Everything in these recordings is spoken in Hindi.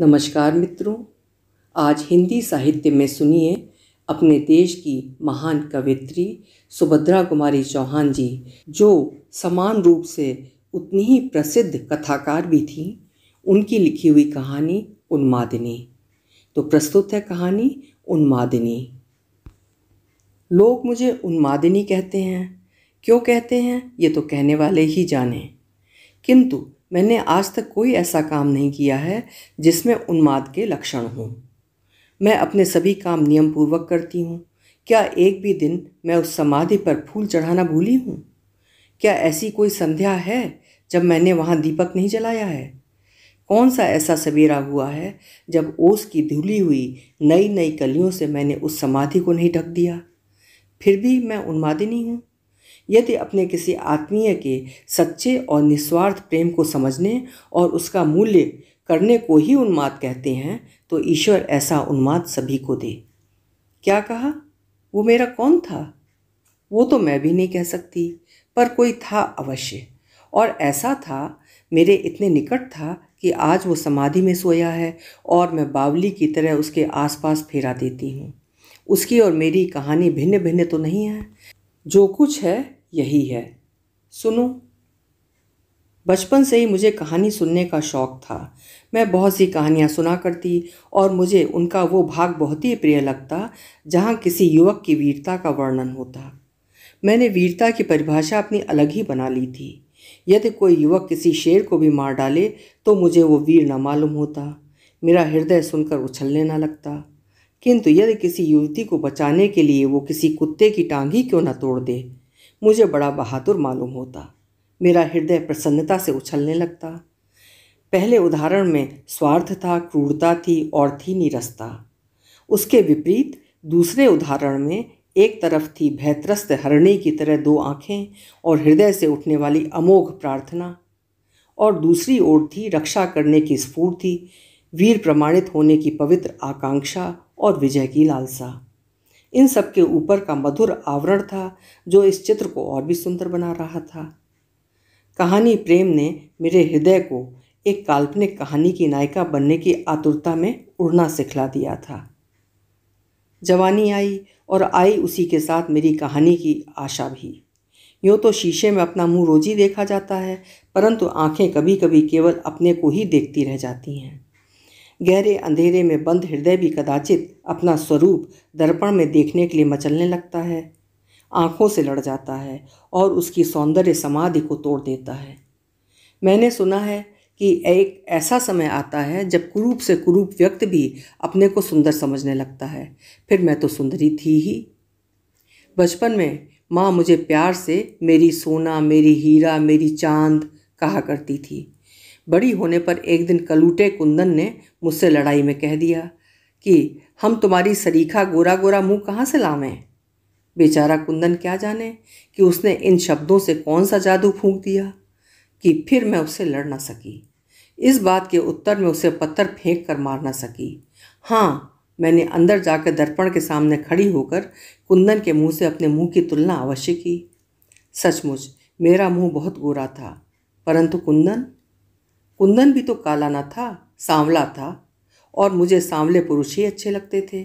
नमस्कार मित्रों आज हिंदी साहित्य में सुनिए अपने देश की महान कवित्री सुभद्रा कुमारी चौहान जी जो समान रूप से उतनी ही प्रसिद्ध कथाकार भी थीं उनकी लिखी हुई कहानी उन्मादिनी तो प्रस्तुत है कहानी उन्मादिनी लोग मुझे उन्मादिनी कहते हैं क्यों कहते हैं ये तो कहने वाले ही जाने किंतु मैंने आज तक कोई ऐसा काम नहीं किया है जिसमें उन्माद के लक्षण हों मैं अपने सभी काम नियम पूर्वक करती हूँ क्या एक भी दिन मैं उस समाधि पर फूल चढ़ाना भूली हूँ क्या ऐसी कोई संध्या है जब मैंने वहाँ दीपक नहीं जलाया है कौन सा ऐसा सवेरा हुआ है जब ओस की धुली हुई नई नई कलियों से मैंने उस समाधि को नहीं ढक दिया फिर भी मैं उन्मादिनी हूँ यदि अपने किसी आत्मीय के सच्चे और निस्वार्थ प्रेम को समझने और उसका मूल्य करने को ही उन्माद कहते हैं तो ईश्वर ऐसा उन्माद सभी को दे क्या कहा वो मेरा कौन था वो तो मैं भी नहीं कह सकती पर कोई था अवश्य और ऐसा था मेरे इतने निकट था कि आज वो समाधि में सोया है और मैं बावली की तरह उसके आसपास फेरा देती हूँ उसकी और मेरी कहानी भिन्न भिन्न तो नहीं है जो कुछ है यही है सुनो बचपन से ही मुझे कहानी सुनने का शौक था मैं बहुत सी कहानियाँ सुना करती और मुझे उनका वो भाग बहुत ही प्रिय लगता जहाँ किसी युवक की वीरता का वर्णन होता मैंने वीरता की परिभाषा अपनी अलग ही बना ली थी यदि कोई युवक किसी शेर को भी मार डाले तो मुझे वो वीर न मालूम होता मेरा हृदय सुनकर उछलने न लगता किंतु यदि किसी युवती को बचाने के लिए वो किसी कुत्ते की टांगी क्यों न तोड़ दे मुझे बड़ा बहादुर मालूम होता मेरा हृदय प्रसन्नता से उछलने लगता पहले उदाहरण में स्वार्थ था क्रूरता थी और थी निरस्ता उसके विपरीत दूसरे उदाहरण में एक तरफ थी भयत्रस्त हरणी की तरह दो आँखें और हृदय से उठने वाली अमोघ प्रार्थना और दूसरी ओर थी रक्षा करने की स्फूर्ति वीर प्रमाणित होने की पवित्र आकांक्षा और विजय की लालसा इन सब के ऊपर का मधुर आवरण था जो इस चित्र को और भी सुंदर बना रहा था कहानी प्रेम ने मेरे हृदय को एक काल्पनिक कहानी की नायिका बनने की आतुरता में उड़ना सिखला दिया था जवानी आई और आई उसी के साथ मेरी कहानी की आशा भी यूँ तो शीशे में अपना मुंह रोजी देखा जाता है परंतु आंखें कभी कभी केवल अपने को ही देखती रह जाती हैं गहरे अंधेरे में बंद हृदय भी कदाचित अपना स्वरूप दर्पण में देखने के लिए मचलने लगता है आँखों से लड़ जाता है और उसकी सौंदर्य समाधि को तोड़ देता है मैंने सुना है कि एक ऐसा समय आता है जब कुरूप से कुरूप व्यक्ति भी अपने को सुंदर समझने लगता है फिर मैं तो सुंदरी थी ही बचपन में माँ मुझे प्यार से मेरी सोना मेरी हीरा मेरी चांद कहा करती थी बड़ी होने पर एक दिन कलूटे कुंदन ने मुझसे लड़ाई में कह दिया कि हम तुम्हारी सरीखा गोरा गोरा मुंह कहाँ से लावें बेचारा कुंदन क्या जाने कि उसने इन शब्दों से कौन सा जादू फूंक दिया कि फिर मैं उससे लड़ ना सकी इस बात के उत्तर में उसे पत्थर फेंक कर मार ना सकी हाँ मैंने अंदर जाकर दर्पण के सामने खड़ी होकर कुंदन के मुंह से अपने मुंह की तुलना अवश्य की सचमुच मेरा मुंह बहुत गोरा था परंतु कुंदन कुंदन भी तो काला ना था सांवला था और मुझे सांवले पुरुष ही अच्छे लगते थे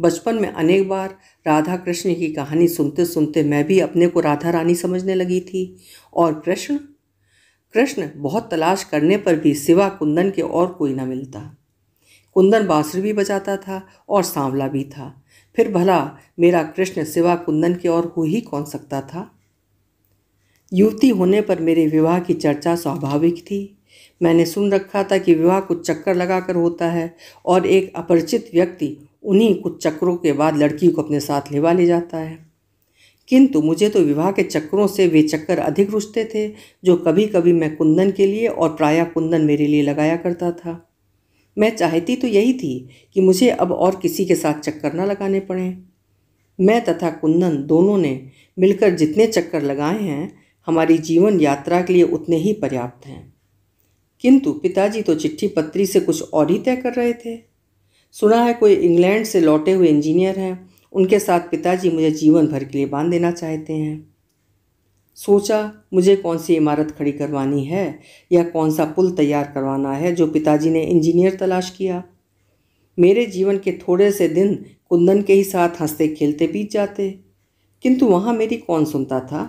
बचपन में अनेक बार राधा कृष्ण की कहानी सुनते सुनते मैं भी अपने को राधा रानी समझने लगी थी और कृष्ण कृष्ण बहुत तलाश करने पर भी सिवा कुंदन के और कोई ना मिलता कुंदन बांसुरी भी बजाता था और सांवला भी था फिर भला मेरा कृष्ण सिवा कुंदन के और हो ही कौन सकता था युवती होने पर मेरे विवाह की चर्चा स्वाभाविक थी मैंने सुन रखा था कि विवाह कुछ चक्कर लगाकर होता है और एक अपरिचित व्यक्ति उन्हीं कुछ चक्करों के बाद लड़की को अपने साथ लेवा ले जाता है किंतु मुझे तो विवाह के चक्करों से वे चक्कर अधिक रुझते थे जो कभी कभी मैं कुंदन के लिए और प्रायः कुंदन मेरे लिए लगाया करता था मैं चाहती तो यही थी कि मुझे अब और किसी के साथ चक्कर न लगाने पड़े मैं तथा कुंदन दोनों ने मिलकर जितने चक्कर लगाए हैं हमारी जीवन यात्रा के लिए उतने ही पर्याप्त हैं किंतु पिताजी तो चिट्ठी पत्री से कुछ और ही तय कर रहे थे सुना है कोई इंग्लैंड से लौटे हुए इंजीनियर हैं उनके साथ पिताजी मुझे जीवन भर के लिए बांध देना चाहते हैं सोचा मुझे कौन सी इमारत खड़ी करवानी है या कौन सा पुल तैयार करवाना है जो पिताजी ने इंजीनियर तलाश किया मेरे जीवन के थोड़े से दिन कुंदन के ही साथ हंसते खेलते बीत जाते किंतु वहाँ मेरी कौन सुनता था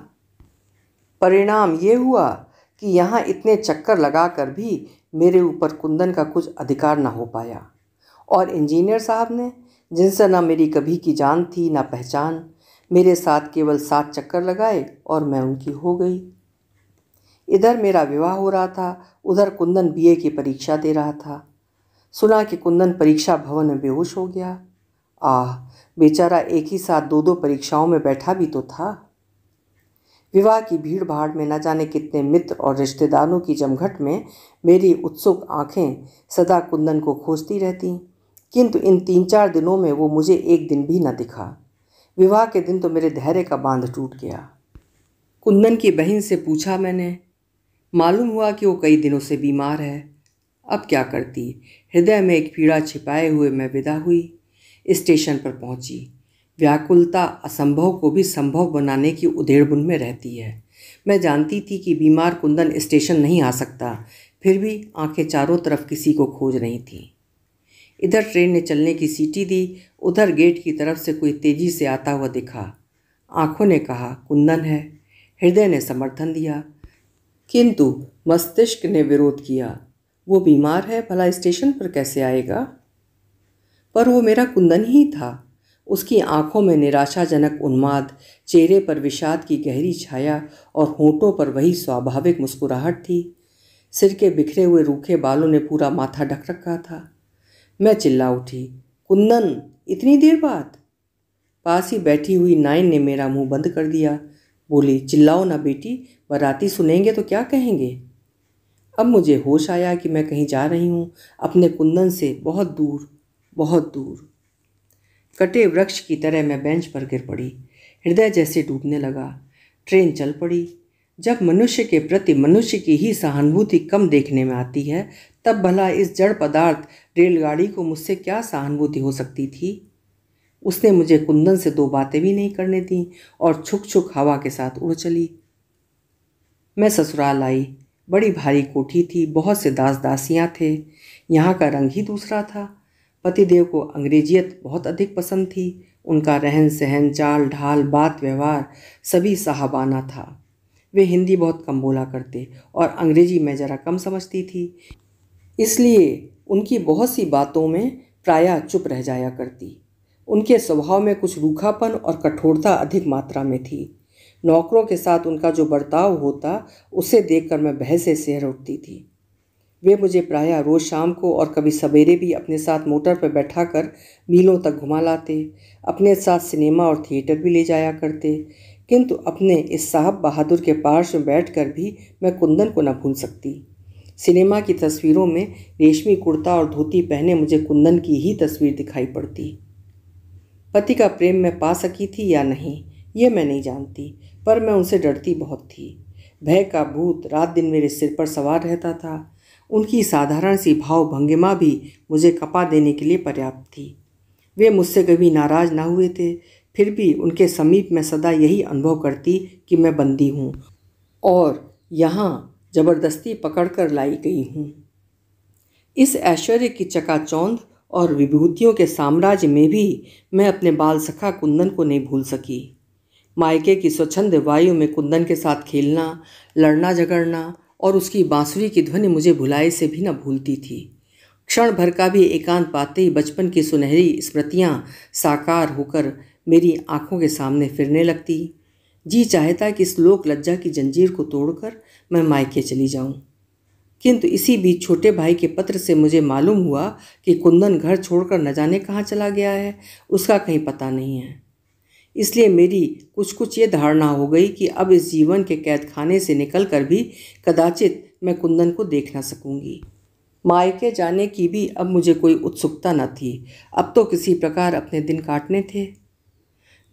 परिणाम ये हुआ कि यहाँ इतने चक्कर लगा कर भी मेरे ऊपर कुंदन का कुछ अधिकार ना हो पाया और इंजीनियर साहब ने जिनसे ना मेरी कभी की जान थी ना पहचान मेरे साथ केवल सात चक्कर लगाए और मैं उनकी हो गई इधर मेरा विवाह हो रहा था उधर कुंदन बीए की परीक्षा दे रहा था सुना कि कुंदन परीक्षा भवन में बेहोश हो गया आह बेचारा एक ही साथ दो दो परीक्षाओं में बैठा भी तो था विवाह की भीड़ भाड़ में न जाने कितने मित्र और रिश्तेदारों की जमघट में मेरी उत्सुक आंखें सदा कुंदन को खोजती रहती किंतु इन तीन चार दिनों में वो मुझे एक दिन भी न दिखा विवाह के दिन तो मेरे धैर्य का बांध टूट गया कुंदन की बहन से पूछा मैंने मालूम हुआ कि वो कई दिनों से बीमार है अब क्या करती हृदय में एक पीड़ा छिपाए हुए मैं विदा हुई स्टेशन पर पहुंची व्याकुलता असंभव को भी संभव बनाने की उधेड़बुन में रहती है मैं जानती थी कि बीमार कुंदन स्टेशन नहीं आ सकता फिर भी आंखें चारों तरफ किसी को खोज रही थीं इधर ट्रेन ने चलने की सीटी दी उधर गेट की तरफ से कोई तेज़ी से आता हुआ दिखा आंखों ने कहा कुंदन है हृदय ने समर्थन दिया किंतु मस्तिष्क ने विरोध किया वो बीमार है भला स्टेशन पर कैसे आएगा पर वो मेरा कुंदन ही था उसकी आंखों में निराशाजनक उन्माद चेहरे पर विषाद की गहरी छाया और होंठों पर वही स्वाभाविक मुस्कुराहट थी सिर के बिखरे हुए रूखे बालों ने पूरा माथा ढक रखा था मैं चिल्ला उठी कुंदन इतनी देर बाद पास ही बैठी हुई नाइन ने मेरा मुंह बंद कर दिया बोली चिल्लाओ ना बेटी बराती सुनेंगे तो क्या कहेंगे अब मुझे होश आया कि मैं कहीं जा रही हूँ अपने कुंदन से बहुत दूर बहुत दूर कटे वृक्ष की तरह मैं बेंच पर गिर पड़ी हृदय जैसे टूटने लगा ट्रेन चल पड़ी जब मनुष्य के प्रति मनुष्य की ही सहानुभूति कम देखने में आती है तब भला इस जड़ पदार्थ रेलगाड़ी को मुझसे क्या सहानुभूति हो सकती थी उसने मुझे कुंदन से दो बातें भी नहीं करने दी और छुक छुक हवा के साथ उड़ चली मैं ससुराल आई बड़ी भारी कोठी थी बहुत से दास दासियाँ थे यहाँ का रंग ही दूसरा था पतिदेव को अंग्रेजियत बहुत अधिक पसंद थी उनका रहन सहन चाल ढाल बात व्यवहार सभी साहबाना था वे हिंदी बहुत कम बोला करते और अंग्रेजी में ज़रा कम समझती थी इसलिए उनकी बहुत सी बातों में प्रायः चुप रह जाया करती उनके स्वभाव में कुछ रूखापन और कठोरता अधिक मात्रा में थी नौकरों के साथ उनका जो बर्ताव होता उसे देखकर मैं भय से सहर उठती थी वे मुझे प्रायः रोज़ शाम को और कभी सवेरे भी अपने साथ मोटर पर बैठा कर मीलों तक घुमा लाते अपने साथ सिनेमा और थिएटर भी ले जाया करते किंतु अपने इस साहब बहादुर के पार्श्व बैठ कर भी मैं कुंदन को न भूल सकती सिनेमा की तस्वीरों में रेशमी कुर्ता और धोती पहने मुझे कुंदन की ही तस्वीर दिखाई पड़ती पति का प्रेम मैं पा सकी थी या नहीं ये मैं नहीं जानती पर मैं उनसे डरती बहुत थी भय का भूत रात दिन मेरे सिर पर सवार रहता था उनकी साधारण सी भाव भंगिमा भी मुझे कपा देने के लिए पर्याप्त थी वे मुझसे कभी नाराज ना हुए थे फिर भी उनके समीप मैं सदा यही अनुभव करती कि मैं बंदी हूँ और यहाँ ज़बरदस्ती पकड़ कर लाई गई हूँ इस ऐश्वर्य की चकाचौंध और विभूतियों के साम्राज्य में भी मैं अपने बाल सखा कुंदन को नहीं भूल सकी मायके की स्वच्छंद वायु में कुंदन के साथ खेलना लड़ना झगड़ना और उसकी बांसुरी की ध्वनि मुझे भुलाए से भी न भूलती थी क्षण भर का भी एकांत पाते ही बचपन की सुनहरी स्मृतियाँ साकार होकर मेरी आँखों के सामने फिरने लगती जी चाहता कि इस लोक लज्जा की जंजीर को तोड़कर मैं मायके चली जाऊँ किंतु इसी बीच छोटे भाई के पत्र से मुझे मालूम हुआ कि कुंदन घर छोड़कर न जाने कहाँ चला गया है उसका कहीं पता नहीं है इसलिए मेरी कुछ कुछ ये धारणा हो गई कि अब इस जीवन के कैद खाने से निकल कर भी कदाचित मैं कुंदन को देख ना सकूँगी मायके जाने की भी अब मुझे कोई उत्सुकता न थी अब तो किसी प्रकार अपने दिन काटने थे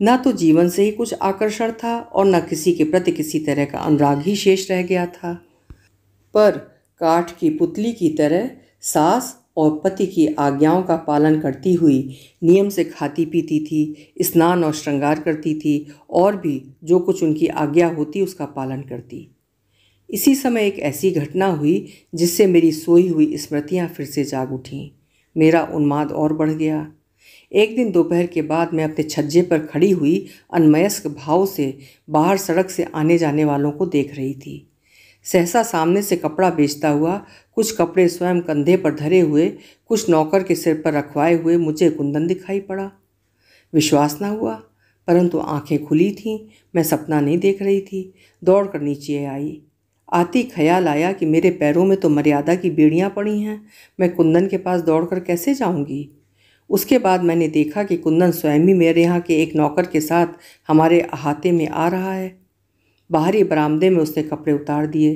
न तो जीवन से ही कुछ आकर्षण था और न किसी के प्रति किसी तरह का अनुराग ही शेष रह गया था पर काठ की पुतली की तरह सास और पति की आज्ञाओं का पालन करती हुई नियम से खाती पीती थी स्नान और श्रृंगार करती थी और भी जो कुछ उनकी आज्ञा होती उसका पालन करती इसी समय एक ऐसी घटना हुई जिससे मेरी सोई हुई स्मृतियाँ फिर से जाग उठीं मेरा उन्माद और बढ़ गया एक दिन दोपहर के बाद मैं अपने छज्जे पर खड़ी हुई अनमयस्क भाव से बाहर सड़क से आने जाने वालों को देख रही थी सहसा सामने से कपड़ा बेचता हुआ कुछ कपड़े स्वयं कंधे पर धरे हुए कुछ नौकर के सिर पर रखवाए हुए मुझे कुंदन दिखाई पड़ा विश्वास ना हुआ परंतु आंखें खुली थीं मैं सपना नहीं देख रही थी दौड़ कर नीचे आई आती ख्याल आया कि मेरे पैरों में तो मर्यादा की बेड़ियाँ पड़ी हैं मैं कुंदन के पास दौड़कर कैसे जाऊँगी उसके बाद मैंने देखा कि कुंदन स्वयं ही मेरे यहाँ के एक नौकर के साथ हमारे अहाते में आ रहा है बाहरी बरामदे में उसने कपड़े उतार दिए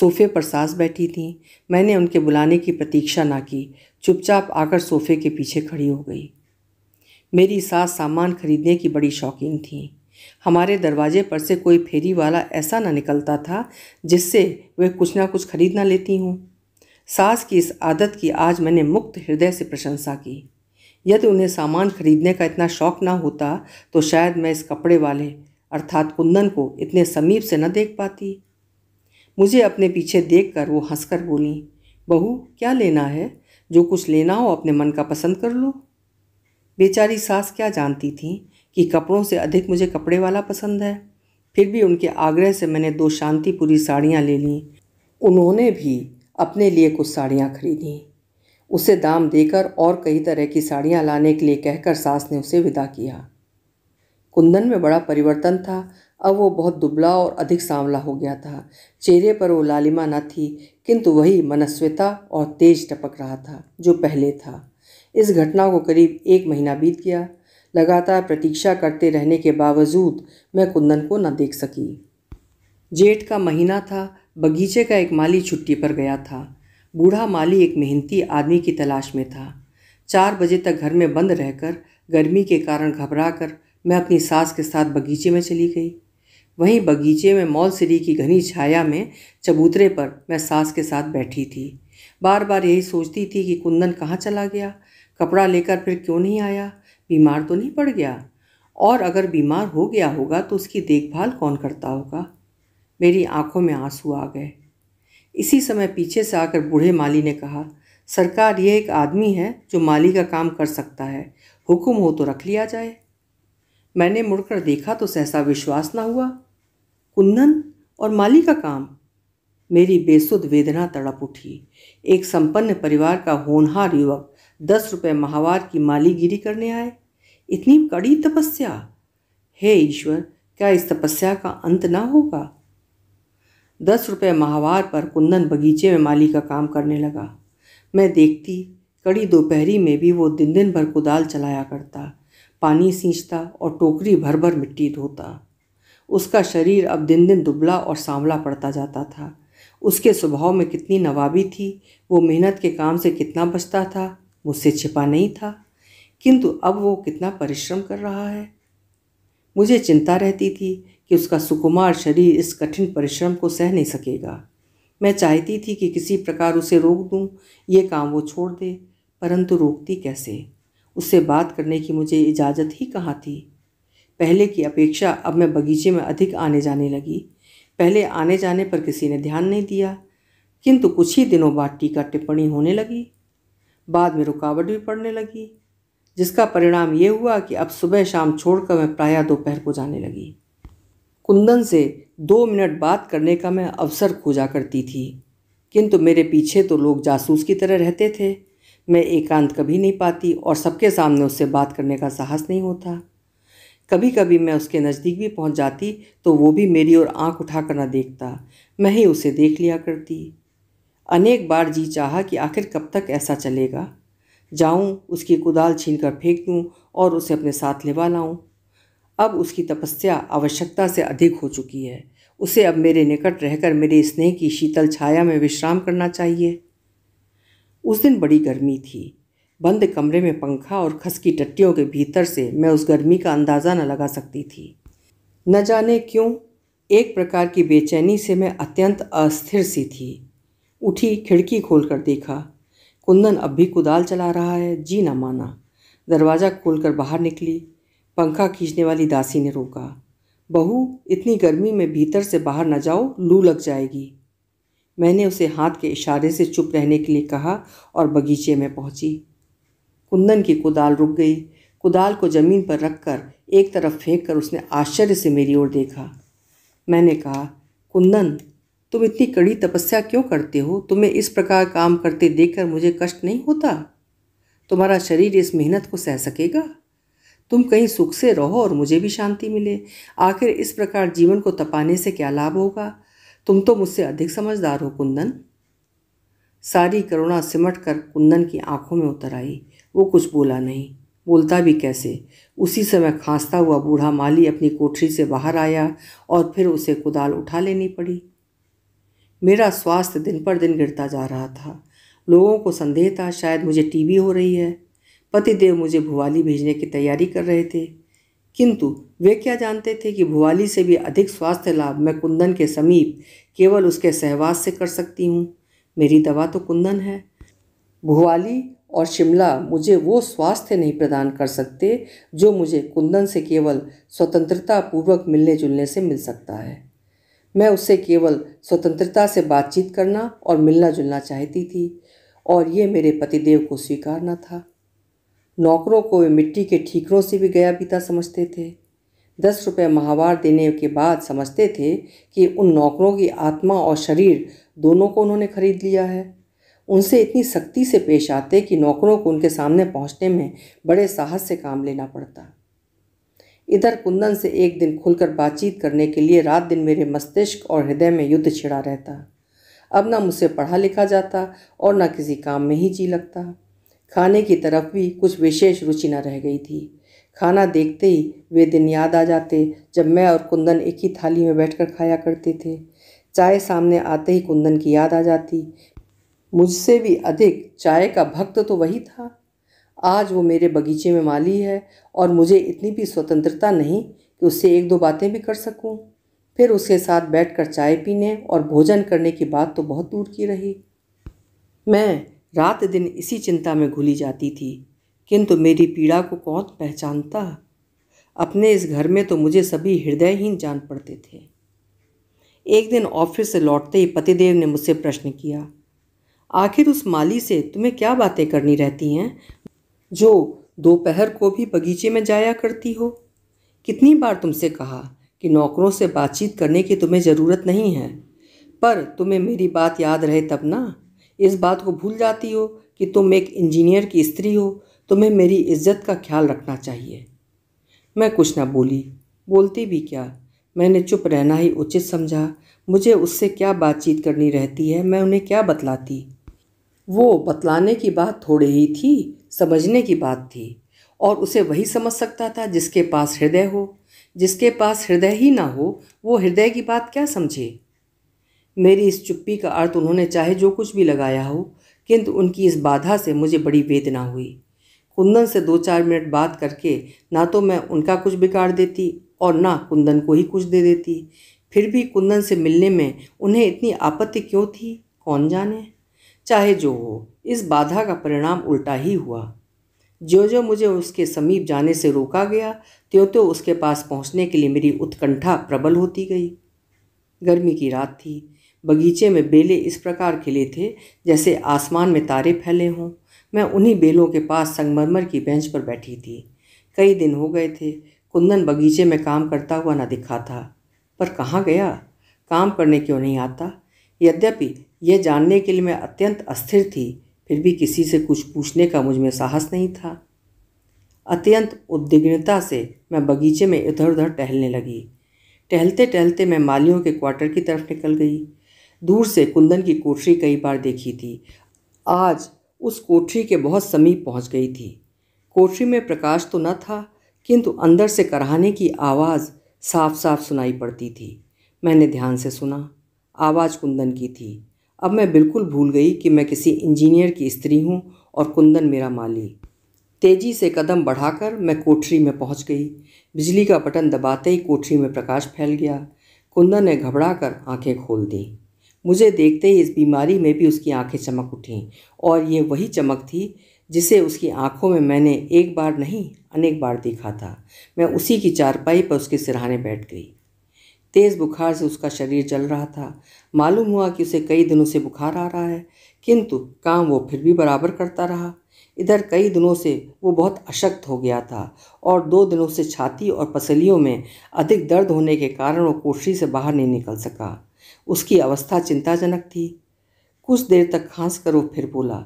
सोफ़े पर सास बैठी थी मैंने उनके बुलाने की प्रतीक्षा ना की चुपचाप आकर सोफ़े के पीछे खड़ी हो गई मेरी सास सामान खरीदने की बड़ी शौकीन थी हमारे दरवाजे पर से कोई फेरी वाला ऐसा ना निकलता था जिससे वे कुछ ना कुछ खरीद ना लेती हूँ सास की इस आदत की आज मैंने मुक्त हृदय से प्रशंसा की यदि उन्हें सामान खरीदने का इतना शौक ना होता तो शायद मैं इस कपड़े वाले अर्थात कुंदन को इतने समीप से न देख पाती मुझे अपने पीछे देख कर वो हंसकर बोली बहू क्या लेना है जो कुछ लेना हो अपने मन का पसंद कर लो बेचारी सास क्या जानती थी कि कपड़ों से अधिक मुझे कपड़े वाला पसंद है फिर भी उनके आग्रह से मैंने दो शांतिपुरी साड़ियाँ ले लीं उन्होंने भी अपने लिए कुछ साड़ियाँ खरीदी उसे दाम देकर और कई तरह की साड़ियाँ लाने के लिए कहकर सास ने उसे विदा किया कुंदन में बड़ा परिवर्तन था अब वो बहुत दुबला और अधिक सांवला हो गया था चेहरे पर वो लालिमा न थी किंतु वही मनस्विता और तेज टपक रहा था जो पहले था इस घटना को करीब एक महीना बीत गया लगातार प्रतीक्षा करते रहने के बावजूद मैं कुंदन को न देख सकी जेठ का महीना था बगीचे का एक माली छुट्टी पर गया था बूढ़ा माली एक मेहनती आदमी की तलाश में था चार बजे तक घर में बंद रहकर गर्मी के कारण घबरा कर मैं अपनी सास के साथ बगीचे में चली गई वहीं बगीचे में मॉल सिरी की घनी छाया में चबूतरे पर मैं सास के साथ बैठी थी बार बार यही सोचती थी कि कुंदन कहाँ चला गया कपड़ा लेकर फिर क्यों नहीं आया बीमार तो नहीं पड़ गया और अगर बीमार हो गया होगा तो उसकी देखभाल कौन करता होगा मेरी आंखों में आंसू आ गए इसी समय पीछे से आकर बूढ़े माली ने कहा सरकार ये एक आदमी है जो माली का काम कर सकता है हुक्म हो तो रख लिया जाए मैंने मुड़कर देखा तो सहसा विश्वास ना हुआ कुंदन और माली का काम मेरी बेसुध वेदना तड़प उठी एक संपन्न परिवार का होनहार युवक दस रुपये माहवार की मालीगिरी करने आए इतनी कड़ी तपस्या हे ईश्वर क्या इस तपस्या का अंत ना होगा दस रुपये माहवार पर कुंदन बगीचे में माली का काम करने लगा मैं देखती कड़ी दोपहरी में भी वो दिन दिन भर कुदाल चलाया करता पानी सींचता और टोकरी भर भर मिट्टी धोता उसका शरीर अब दिन दिन दुबला और सांवला पड़ता जाता था उसके स्वभाव में कितनी नवाबी थी वो मेहनत के काम से कितना बचता था मुझसे छिपा नहीं था किंतु अब वो कितना परिश्रम कर रहा है मुझे चिंता रहती थी कि उसका सुकुमार शरीर इस कठिन परिश्रम को सह नहीं सकेगा मैं चाहती थी कि किसी प्रकार उसे रोक दूं, ये काम वो छोड़ दे परंतु रोकती कैसे उससे बात करने की मुझे इजाज़त ही कहाँ थी पहले की अपेक्षा अब मैं बगीचे में अधिक आने जाने लगी पहले आने जाने पर किसी ने ध्यान नहीं दिया किंतु कुछ ही दिनों बाद टीका टिप्पणी होने लगी बाद में रुकावट भी पड़ने लगी जिसका परिणाम ये हुआ कि अब सुबह शाम छोड़कर मैं प्रायः दोपहर को जाने लगी कुंदन से दो मिनट बात करने का मैं अवसर खोजा करती थी किंतु मेरे पीछे तो लोग जासूस की तरह रहते थे मैं एकांत कभी नहीं पाती और सबके सामने उससे बात करने का साहस नहीं होता कभी कभी मैं उसके नज़दीक भी पहुंच जाती तो वो भी मेरी ओर आंख उठाकर ना देखता मैं ही उसे देख लिया करती अनेक बार जी चाहा कि आखिर कब तक ऐसा चलेगा जाऊं उसकी कुदाल छीन कर फेंक दूँ और उसे अपने साथ लेवा लाऊं अब उसकी तपस्या आवश्यकता से अधिक हो चुकी है उसे अब मेरे निकट रहकर मेरे स्नेह की शीतल छाया में विश्राम करना चाहिए उस दिन बड़ी गर्मी थी बंद कमरे में पंखा और खस की टट्टियों के भीतर से मैं उस गर्मी का अंदाज़ा न लगा सकती थी न जाने क्यों एक प्रकार की बेचैनी से मैं अत्यंत अस्थिर सी थी उठी खिड़की खोलकर देखा कुंदन अब भी कुदाल चला रहा है जी ना माना दरवाज़ा खोलकर बाहर निकली पंखा खींचने वाली दासी ने रोका बहू इतनी गर्मी में भीतर से बाहर न जाओ लू लग जाएगी मैंने उसे हाथ के इशारे से चुप रहने के लिए कहा और बगीचे में पहुंची। कुंदन की कुदाल रुक गई कुदाल को ज़मीन पर रखकर एक तरफ फेंक कर उसने आश्चर्य से मेरी ओर देखा मैंने कहा कुंदन तुम इतनी कड़ी तपस्या क्यों करते हो तुम्हें इस प्रकार काम करते देखकर मुझे कष्ट नहीं होता तुम्हारा शरीर इस मेहनत को सह सकेगा तुम कहीं सुख से रहो और मुझे भी शांति मिले आखिर इस प्रकार जीवन को तपाने से क्या लाभ होगा तुम तो मुझसे अधिक समझदार हो कुंदन सारी करुणा सिमट कर कुंदन की आंखों में उतर आई वो कुछ बोला नहीं बोलता भी कैसे उसी समय खांसता हुआ बूढ़ा माली अपनी कोठरी से बाहर आया और फिर उसे कुदाल उठा लेनी पड़ी मेरा स्वास्थ्य दिन पर दिन गिरता जा रहा था लोगों को संदेह था शायद मुझे टीबी हो रही है पतिदेव मुझे भुवाली भेजने की तैयारी कर रहे थे किंतु वे क्या जानते थे कि भुवाली से भी अधिक स्वास्थ्य लाभ मैं कुंदन के समीप केवल उसके सहवास से कर सकती हूँ मेरी दवा तो कुंदन है भुवाली और शिमला मुझे वो स्वास्थ्य नहीं प्रदान कर सकते जो मुझे कुंदन से केवल स्वतंत्रता पूर्वक मिलने जुलने से मिल सकता है मैं उससे केवल स्वतंत्रता से बातचीत करना और मिलना जुलना चाहती थी और ये मेरे पतिदेव को स्वीकारना था नौकरों को वे मिट्टी के ठीकरों से भी गया पीता समझते थे दस रुपये माहवार देने के बाद समझते थे कि उन नौकरों की आत्मा और शरीर दोनों को उन्होंने खरीद लिया है उनसे इतनी सख्ती से पेश आते कि नौकरों को उनके सामने पहुंचने में बड़े साहस से काम लेना पड़ता इधर कुंदन से एक दिन खुलकर बातचीत करने के लिए रात दिन मेरे मस्तिष्क और हृदय में युद्ध छिड़ा रहता अब ना मुझसे पढ़ा लिखा जाता और ना किसी काम में ही जी लगता खाने की तरफ भी कुछ विशेष रुचि न रह गई थी खाना देखते ही वे दिन याद आ जाते जब मैं और कुंदन एक ही थाली में बैठकर खाया करते थे चाय सामने आते ही कुंदन की याद आ जाती मुझसे भी अधिक चाय का भक्त तो वही था आज वो मेरे बगीचे में माली है और मुझे इतनी भी स्वतंत्रता नहीं कि उससे एक दो बातें भी कर सकूं। फिर उसके साथ बैठकर चाय पीने और भोजन करने की बात तो बहुत दूर की रही मैं रात दिन इसी चिंता में घुली जाती थी किंतु मेरी पीड़ा को कौन पहचानता अपने इस घर में तो मुझे सभी हृदयहीन जान पड़ते थे एक दिन ऑफिस से लौटते ही पतिदेव ने मुझसे प्रश्न किया आखिर उस माली से तुम्हें क्या बातें करनी रहती हैं जो दोपहर को भी बगीचे में जाया करती हो कितनी बार तुमसे कहा कि नौकरों से बातचीत करने की तुम्हें ज़रूरत नहीं है पर तुम्हें मेरी बात याद रहे तब ना इस बात को भूल जाती हो कि तुम एक इंजीनियर की स्त्री हो तुम्हें मेरी इज्जत का ख्याल रखना चाहिए मैं कुछ ना बोली बोलती भी क्या मैंने चुप रहना ही उचित समझा मुझे उससे क्या बातचीत करनी रहती है मैं उन्हें क्या बतलाती वो बतलाने की बात थोड़े ही थी समझने की बात थी और उसे वही समझ सकता था जिसके पास हृदय हो जिसके पास हृदय ही ना हो वो हृदय की बात क्या समझे मेरी इस चुप्पी का अर्थ उन्होंने चाहे जो कुछ भी लगाया हो किंतु उनकी इस बाधा से मुझे बड़ी वेदना हुई कुंदन से दो चार मिनट बात करके ना तो मैं उनका कुछ बिगाड़ देती और ना कुंदन को ही कुछ दे देती फिर भी कुंदन से मिलने में उन्हें इतनी आपत्ति क्यों थी कौन जाने चाहे जो हो इस बाधा का परिणाम उल्टा ही हुआ ज्यो ज्यो मुझे उसके समीप जाने से रोका गया त्यों त्यों उसके पास पहुंचने के लिए मेरी उत्कंठा प्रबल होती गई गर्मी की रात थी बगीचे में बेले इस प्रकार खिले थे जैसे आसमान में तारे फैले हों मैं उन्हीं बेलों के पास संगमरमर की बेंच पर बैठी थी कई दिन हो गए थे कुंदन बगीचे में काम करता हुआ ना दिखा था पर कहाँ गया काम करने क्यों नहीं आता यद्यपि यह जानने के लिए मैं अत्यंत अस्थिर थी फिर भी किसी से कुछ पूछने का मुझ में साहस नहीं था अत्यंत उद्विग्नता से मैं बगीचे में इधर उधर टहलने लगी टहलते टहलते मैं मालियों के क्वार्टर की तरफ निकल गई दूर से कुंदन की कोठरी कई बार देखी थी आज उस कोठरी के बहुत समीप पहुंच गई थी कोठरी में प्रकाश तो न था किंतु अंदर से करहाने की आवाज़ साफ साफ सुनाई पड़ती थी मैंने ध्यान से सुना आवाज़ कुंदन की थी अब मैं बिल्कुल भूल गई कि मैं किसी इंजीनियर की स्त्री हूँ और कुंदन मेरा माली तेजी से कदम बढ़ाकर मैं कोठरी में पहुँच गई बिजली का बटन दबाते ही कोठरी में प्रकाश फैल गया कुंदन ने घबरा कर आँखें खोल दीं मुझे देखते ही इस बीमारी में भी उसकी आंखें चमक उठीं और ये वही चमक थी जिसे उसकी आंखों में मैंने एक बार नहीं अनेक बार देखा था मैं उसी की चारपाई पर उसके सिरहाने बैठ गई तेज़ बुखार से उसका शरीर जल रहा था मालूम हुआ कि उसे कई दिनों से बुखार आ रहा है किंतु काम वो फिर भी बराबर करता रहा इधर कई दिनों से वो बहुत अशक्त हो गया था और दो दिनों से छाती और पसलियों में अधिक दर्द होने के कारण वो कोशिश से बाहर नहीं निकल सका उसकी अवस्था चिंताजनक थी कुछ देर तक खांस कर वो फिर बोला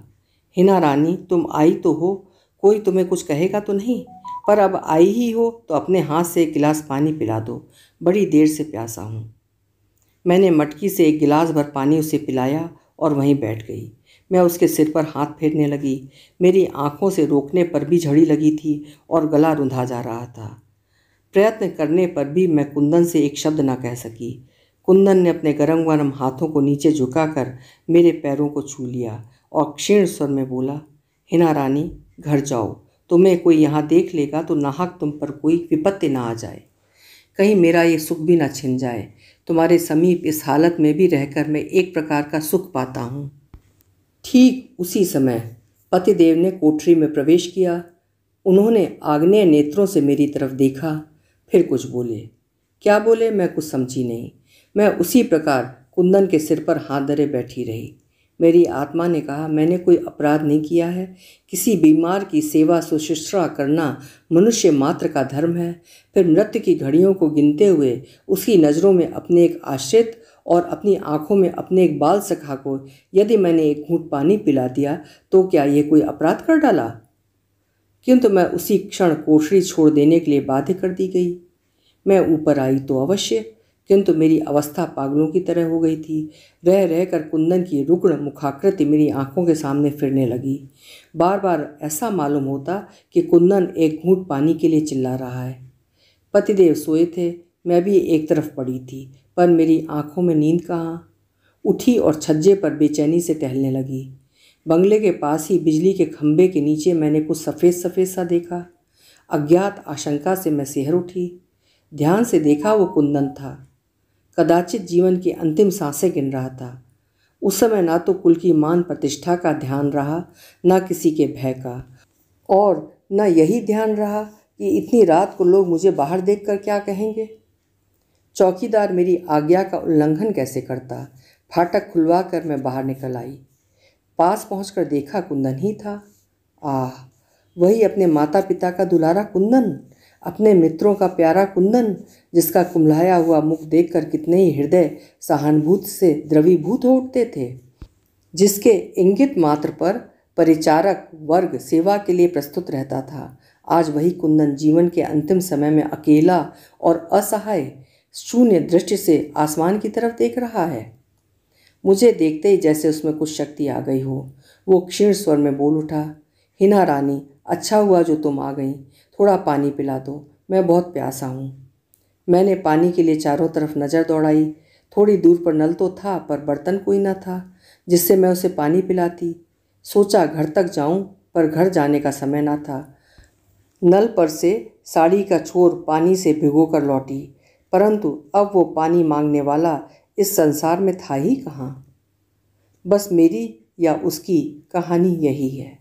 हिना रानी तुम आई तो हो कोई तुम्हें कुछ कहेगा तो नहीं पर अब आई ही हो तो अपने हाथ से एक गिलास पानी पिला दो बड़ी देर से प्यासा हूँ मैंने मटकी से एक गिलास भर पानी उसे पिलाया और वहीं बैठ गई मैं उसके सिर पर हाथ फेरने लगी मेरी आंखों से रोकने पर भी झड़ी लगी थी और गला रुंधा जा रहा था प्रयत्न करने पर भी मैं कुंदन से एक शब्द न कह सकी कुंदन ने अपने गरम गरम हाथों को नीचे झुकाकर मेरे पैरों को छू लिया और क्षीण स्वर में बोला हिना रानी घर जाओ तुम्हें कोई यहाँ देख लेगा तो नाहक तुम पर कोई विपत्ति ना आ जाए कहीं मेरा ये सुख भी ना छिन जाए तुम्हारे समीप इस हालत में भी रहकर मैं एक प्रकार का सुख पाता हूँ ठीक उसी समय पतिदेव ने कोठरी में प्रवेश किया उन्होंने आग्नेय नेत्रों से मेरी तरफ देखा फिर कुछ बोले क्या बोले मैं कुछ समझी नहीं मैं उसी प्रकार कुंदन के सिर पर हाथ धरे बैठी रही मेरी आत्मा ने कहा मैंने कोई अपराध नहीं किया है किसी बीमार की सेवा सुशुश्रा करना मनुष्य मात्र का धर्म है फिर मृत्यु की घड़ियों को गिनते हुए उसकी नज़रों में अपने एक आश्रित और अपनी आंखों में अपने एक बाल सखा को यदि मैंने एक घूट पानी पिला दिया तो क्या ये कोई अपराध कर डाला किंतु मैं उसी क्षण कोठरी छोड़ देने के लिए बाध्य कर दी गई मैं ऊपर आई तो अवश्य किंतु मेरी अवस्था पागलों की तरह हो गई थी रह रहकर कुंदन की रुग्ण मुखाकृति मेरी आंखों के सामने फिरने लगी बार बार ऐसा मालूम होता कि कुंदन एक घूट पानी के लिए चिल्ला रहा है पतिदेव सोए थे मैं भी एक तरफ पड़ी थी पर मेरी आंखों में नींद कहाँ उठी और छज्जे पर बेचैनी से टहलने लगी बंगले के पास ही बिजली के खम्भे के नीचे मैंने कुछ सफ़ेद सफ़ेद सा देखा अज्ञात आशंका से मैं सेहर उठी ध्यान से देखा वो कुंदन था कदाचित जीवन की अंतिम सांसें गिन रहा था उस समय ना तो कुल की मान प्रतिष्ठा का ध्यान रहा ना किसी के भय का और न यही ध्यान रहा कि इतनी रात को लोग मुझे बाहर देखकर क्या कहेंगे चौकीदार मेरी आज्ञा का उल्लंघन कैसे करता फाटक खुलवा कर मैं बाहर निकल आई पास पहुँच देखा कुंदन ही था आह वही अपने माता पिता का दुलारा कुंदन अपने मित्रों का प्यारा कुंदन जिसका कुमलाया हुआ मुख देखकर कितने ही हृदय सहानुभूत से द्रवीभूत हो उठते थे जिसके इंगित मात्र पर परिचारक वर्ग सेवा के लिए प्रस्तुत रहता था आज वही कुंदन जीवन के अंतिम समय में अकेला और असहाय शून्य दृष्टि से आसमान की तरफ देख रहा है मुझे देखते ही जैसे उसमें कुछ शक्ति आ गई हो वो क्षीण स्वर में बोल उठा हिना रानी अच्छा हुआ जो तुम आ गई थोड़ा पानी पिला दो मैं बहुत प्यासा हूँ मैंने पानी के लिए चारों तरफ नज़र दौड़ाई थोड़ी दूर पर नल तो था पर बर्तन कोई ना था जिससे मैं उसे पानी पिलाती सोचा घर तक जाऊं पर घर जाने का समय ना था नल पर से साड़ी का छोर पानी से भिगो कर लौटी परंतु अब वो पानी मांगने वाला इस संसार में था ही कहाँ बस मेरी या उसकी कहानी यही है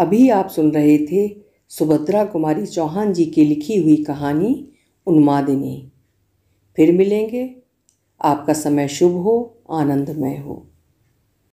अभी आप सुन रहे थे सुभद्रा कुमारी चौहान जी की लिखी हुई कहानी उन्मादिनी फिर मिलेंगे आपका समय शुभ हो आनंदमय हो